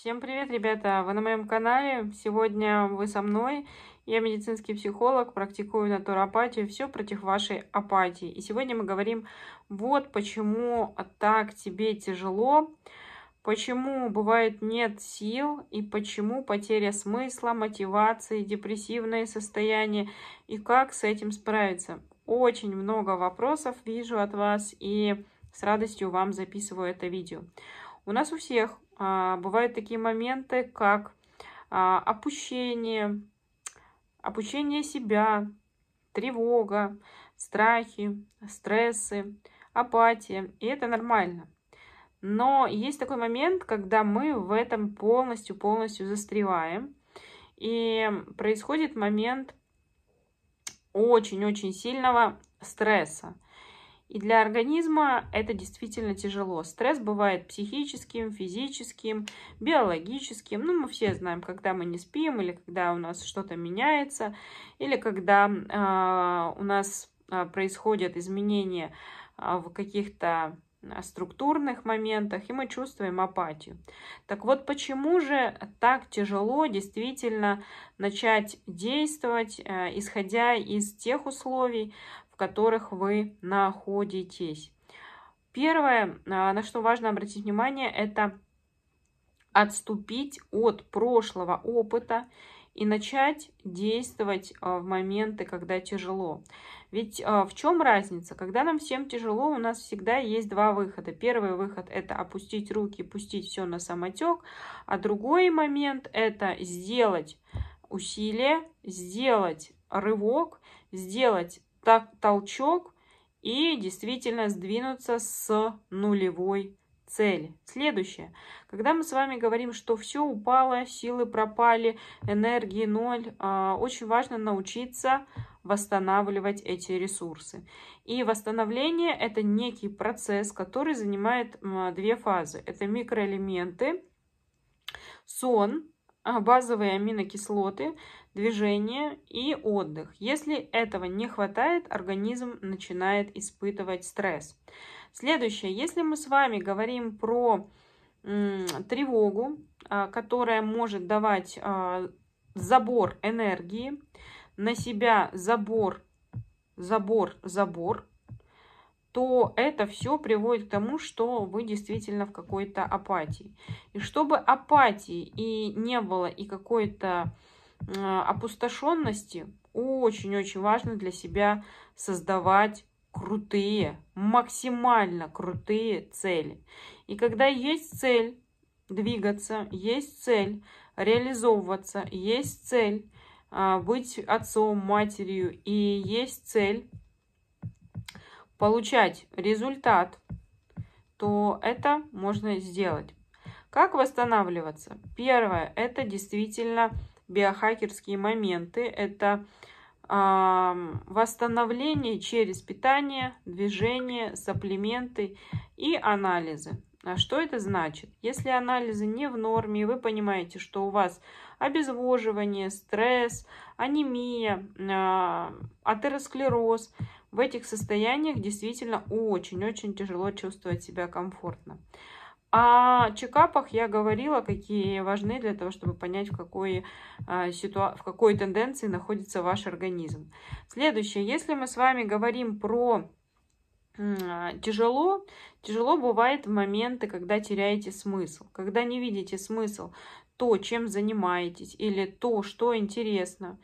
Всем привет, ребята! Вы на моем канале. Сегодня вы со мной. Я медицинский психолог, практикую натуропатию. Все против вашей апатии. И сегодня мы говорим, вот почему так тебе тяжело, почему бывает нет сил и почему потеря смысла, мотивации, депрессивное состояние и как с этим справиться. Очень много вопросов вижу от вас и с радостью вам записываю это видео. У нас у всех а, бывают такие моменты, как а, опущение, опущение себя, тревога, страхи, стрессы, апатия. И это нормально. Но есть такой момент, когда мы в этом полностью-полностью застреваем. И происходит момент очень-очень сильного стресса. И для организма это действительно тяжело. Стресс бывает психическим, физическим, биологическим. Ну, мы все знаем, когда мы не спим, или когда у нас что-то меняется, или когда э, у нас а, происходят изменения а, в каких-то структурных моментах, и мы чувствуем апатию. Так вот, почему же так тяжело действительно начать действовать, исходя из тех условий, в которых вы находитесь. Первое, а, на что важно обратить внимание, это отступить от прошлого опыта и начать действовать а, в моменты, когда тяжело. Ведь а, в чем разница? Когда нам всем тяжело, у нас всегда есть два выхода. Первый выход – это опустить руки, пустить все на самотек, а другой момент – это сделать усилие, сделать рывок, сделать так, толчок и действительно сдвинуться с нулевой цели. Следующее. Когда мы с вами говорим, что все упало, силы пропали, энергии ноль, а, очень важно научиться восстанавливать эти ресурсы. И восстановление – это некий процесс, который занимает две фазы. Это микроэлементы, сон, а, базовые аминокислоты, движение и отдых. Если этого не хватает, организм начинает испытывать стресс. Следующее, если мы с вами говорим про тревогу, а, которая может давать а, забор энергии, на себя забор, забор, забор, то это все приводит к тому, что вы действительно в какой-то апатии. И чтобы апатии и не было, и какой-то э, опустошенности, очень-очень важно для себя создавать крутые, максимально крутые цели. И когда есть цель двигаться, есть цель реализовываться, есть цель а, быть отцом, матерью и есть цель получать результат, то это можно сделать. Как восстанавливаться? Первое – это действительно биохакерские моменты. Это э, восстановление через питание, движение, сапплементы и анализы. А что это значит? Если анализы не в норме, вы понимаете, что у вас обезвоживание, стресс, анемия, э, атеросклероз – в этих состояниях действительно очень-очень тяжело чувствовать себя комфортно. О чекапах я говорила, какие важны для того, чтобы понять, в какой, а, ситуа... в какой тенденции находится ваш организм. Следующее, если мы с вами говорим про а, тяжело, тяжело бывает в моменты, когда теряете смысл, когда не видите смысл, то, чем занимаетесь или то, что интересно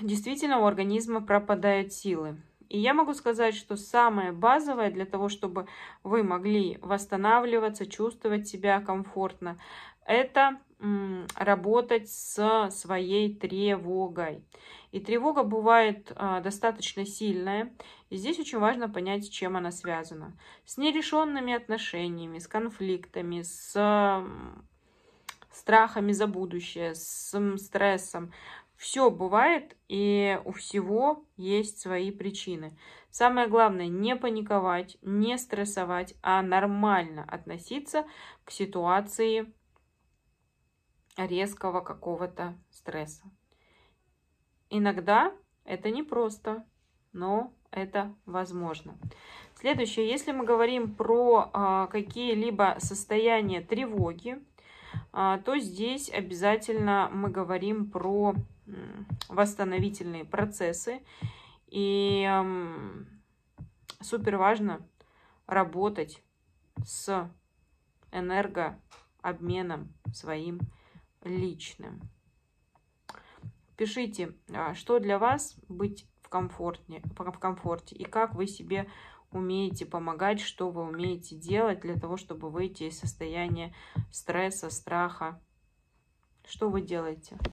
действительно у организма пропадают силы. И я могу сказать, что самое базовое для того, чтобы вы могли восстанавливаться, чувствовать себя комфортно, это работать с своей тревогой. И тревога бывает а, достаточно сильная. И здесь очень важно понять, с чем она связана. С нерешенными отношениями, с конфликтами, с страхами за будущее, с стрессом. Все бывает, и у всего есть свои причины. Самое главное не паниковать, не стрессовать, а нормально относиться к ситуации резкого какого-то стресса. Иногда это непросто, но это возможно. Следующее, если мы говорим про а, какие-либо состояния тревоги, а, то здесь обязательно мы говорим про восстановительные процессы. И супер важно работать с энергообменом своим личным. Пишите, а, что для вас быть в, комфортне, в комфорте и как вы себе умеете помогать, что вы умеете делать для того, чтобы выйти из состояния стресса, страха. Что вы делаете?